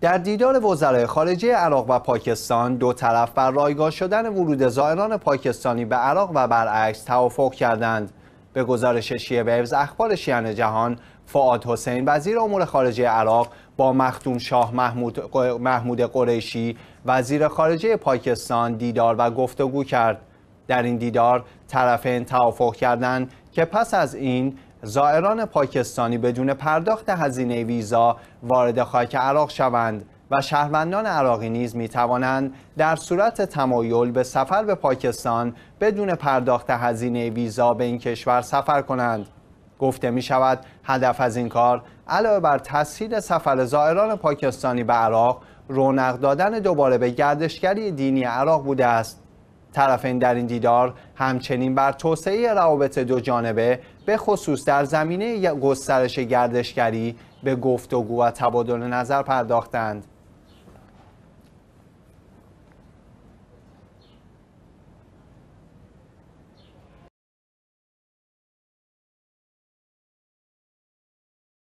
در دیدار وزرای خارجه عراق و پاکستان دو طرف بر رایگان شدن ورود زائران پاکستانی به عراق و برعکس توافق کردند به گزارش شیعه ویوز اخبار شیعن جهان فعاد حسین وزیر امور خارجه عراق با مختوم شاه محمود, محمود قریشی وزیر خارجه پاکستان دیدار و گفتگو کرد در این دیدار طرفین توافق کردند که پس از این زائران پاکستانی بدون پرداخت هزینه ویزا وارد خاک عراق شوند و شهروندان عراقی نیز می توانند در صورت تمایل به سفر به پاکستان بدون پرداخت هزینه ویزا به این کشور سفر کنند. گفته می شود هدف از این کار علاوه بر تسهیل سفر زائران پاکستانی به عراق رونق دادن دوباره به گردشگری دینی عراق بوده است. طرفین در این دیدار همچنین بر توسعه روابط دو جانبه به خصوص در زمینه گسترش گردشگری به گفتگو و تبادل نظر پرداختند